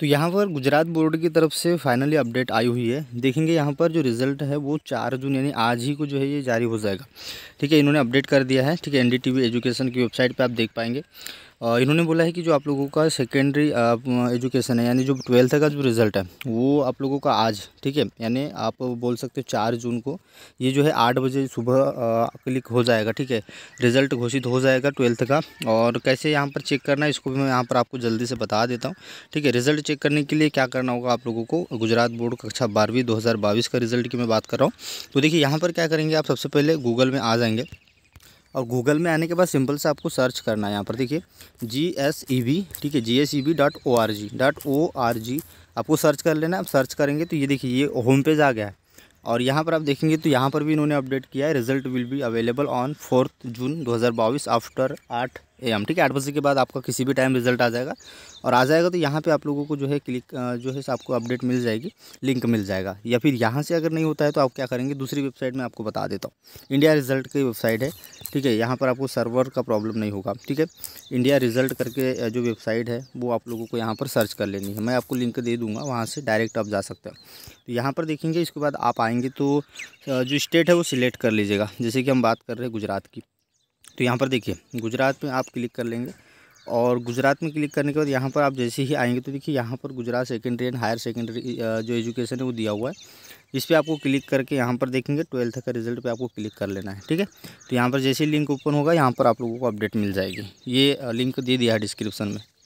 तो यहाँ पर गुजरात बोर्ड की तरफ से फाइनली अपडेट आई हुई है देखेंगे यहाँ पर जो रिज़ल्ट है वो चार जून यानी आज ही को जो है ये जारी हो जाएगा ठीक है इन्होंने अपडेट कर दिया है ठीक है एन एजुकेशन की वेबसाइट पर आप देख पाएंगे इन्होंने बोला है कि जो आप लोगों का सेकेंडरी एजुकेशन है यानी जो ट्वेल्थ का जो रिज़ल्ट है वो आप लोगों का आज ठीक है यानी आप बोल सकते हो चार जून को ये जो है आठ बजे सुबह क्लिक हो जाएगा ठीक है रिज़ल्ट घोषित हो जाएगा ट्वेल्थ का और कैसे यहाँ पर चेक करना है इसको भी मैं यहाँ पर आपको जल्दी से बता देता हूँ ठीक है रिज़ल्ट चेक करने के लिए क्या करना होगा आप लोगों को गुजरात बोर्ड कक्षा बारहवीं दो का रिज़ल्ट की मैं बात कर रहा हूँ तो देखिए यहाँ पर क्या करेंगे आप सबसे पहले गूगल में आ जाएंगे और गूगल में आने के बाद सिंपल से आपको सर्च करना है यहाँ पर देखिए जी एस ई बी ठीक है G S E B dot O R G dot O R G आपको सर्च कर लेना आप सर्च करेंगे तो ये देखिए ये होम पेज आ गया है और यहाँ पर आप देखेंगे तो यहाँ पर भी इन्होंने अपडेट किया है result will be available on fourth June बाईस आफ्टर आठ ए एम ठीक है आठ बजे के बाद आपका किसी भी टाइम रिजल्ट आ जाएगा और आ जाएगा तो यहाँ पे आप लोगों को जो है क्लिक जो है आपको अपडेट मिल जाएगी लिंक मिल जाएगा या फिर यहाँ से अगर नहीं होता है तो आप क्या करेंगे दूसरी वेबसाइट में आपको बता देता हूँ इंडिया रिजल्ट की वेबसाइट है ठीक है यहाँ पर आपको सर्वर का प्रॉब्लम नहीं होगा ठीक है इंडिया रिजल्ट करके जो वेबसाइट है वो आप लोगों को यहाँ पर सर्च कर लेनी है मैं आपको लिंक दे दूँगा वहाँ से डायरेक्ट आप जा सकते हो तो यहाँ पर देखेंगे इसके बाद आप आएँगे तो जो स्टेट है वो सिलेक्ट कर लीजिएगा जैसे कि हम बात कर रहे हैं गुजरात की तो यहाँ पर देखिए गुजरात में आप क्लिक कर लेंगे और गुजरात में क्लिक करने के बाद यहाँ पर आप जैसे ही आएंगे तो देखिए यहाँ पर Gujarat secondary and higher secondary जो एजुकेशन है वो दिया हुआ है इस पर आपको क्लिक करके यहाँ पर देखेंगे ट्वेल्थ का रिजल्ट पे आपको क्लिक कर लेना है ठीक है तो यहाँ पर जैसे ही लिंक ओपन होगा यहाँ पर आप लोगों को अपडेट मिल जाएगी ये लिंक दे दिया है डिस्क्रिप्शन में